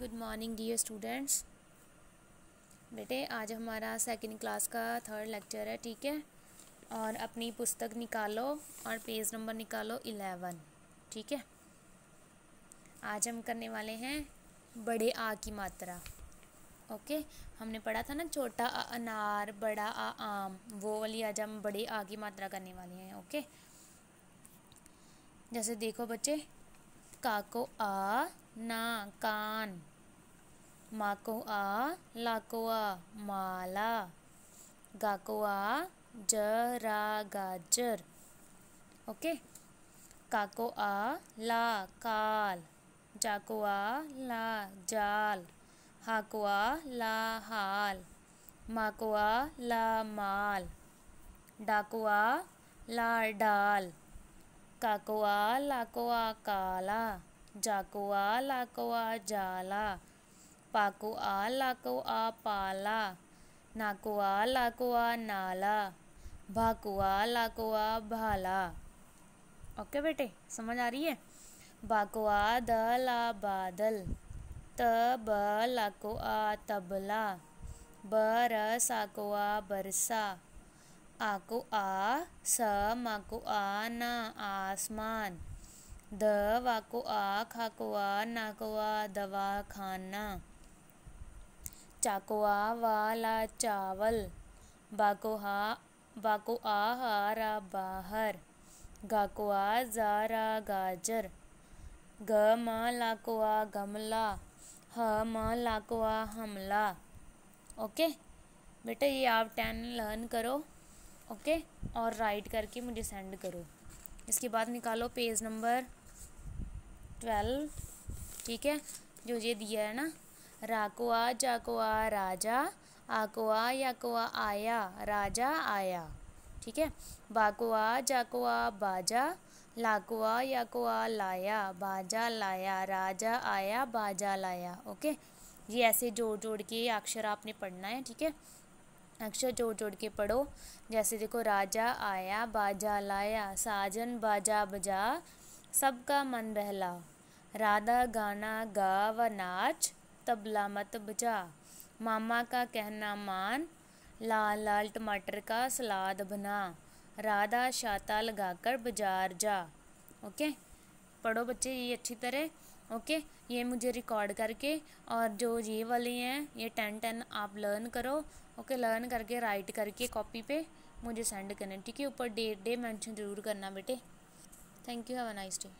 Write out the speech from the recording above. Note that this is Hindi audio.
गुड मॉर्निंग डियर स्टूडेंट्स बेटे आज हमारा सेकेंड क्लास का थर्ड लेक्चर है ठीक है और अपनी पुस्तक निकालो और पेज नंबर निकालो इलेवन ठीक है आज हम करने वाले हैं बड़े आ की मात्रा ओके हमने पढ़ा था ना छोटा आ अनार बड़ा आ आम वो वाली आज हम बड़े आ की मात्रा करने वाले हैं ओके जैसे देखो बच्चे काको आ ना कान माको आ लाको आ माला गाको आ जरा गाजर ओके काको आ ला काल जाको आ ला जाल हाको आ ला हाल माको आ ला माल डाको आ ला डाल काको आ लाको आ काला जाको आ लाको आ जाला पाको आ लाको आ पाला नाको आ लाको आ नाला भाको आ लाको आ भाला ओके बेटे समझ आ रही है बाको आ द ला बादल त ब लाको आ तबला ब र साको आ बरसा आको आ स माको आ ना आसमान द वाको आ खाको आ नाको आ दवा खाना चाकोआ वाला चावल बाकोहा बाकोआ हारा बाहर गाकोआ जारा गाजर ग म आ गमला ह म आ हमला ओके बेटा ये आप टेन लर्न करो ओके और राइट करके मुझे सेंड करो इसके बाद निकालो पेज नंबर ट्वेल्व ठीक है जो ये दिया है ना राकोआ जाकोआ राजा आकुआ याकुआ आया राजा आया ठीक है बाकुआ जाकोआ बाजा लाकुआ याकुआ लाया बाजा लाया राजा आया बाजा लाया ओके ये ऐसे जोड़ जोड़ के अक्षर आपने पढ़ना है ठीक है अक्षर जोड़ जोड़ के पढ़ो जैसे देखो राजा आया बाजा लाया साजन बाजा बजा सबका मन बहला राधा गाना गा व नाच तबला मत बजा मामा का कहना मान लाल लाल टमाटर का सलाद बना राधा शाता लगाकर बाजार जा ओके पढ़ो बच्चे ये अच्छी तरह ओके ये मुझे रिकॉर्ड करके और जो ये वाली हैं ये टेन टेन आप लर्न करो ओके लर्न करके राइट करके कॉपी पे मुझे सेंड करना ठीक है ऊपर डेट डे मेंशन जरूर करना बेटे thank you have a nice day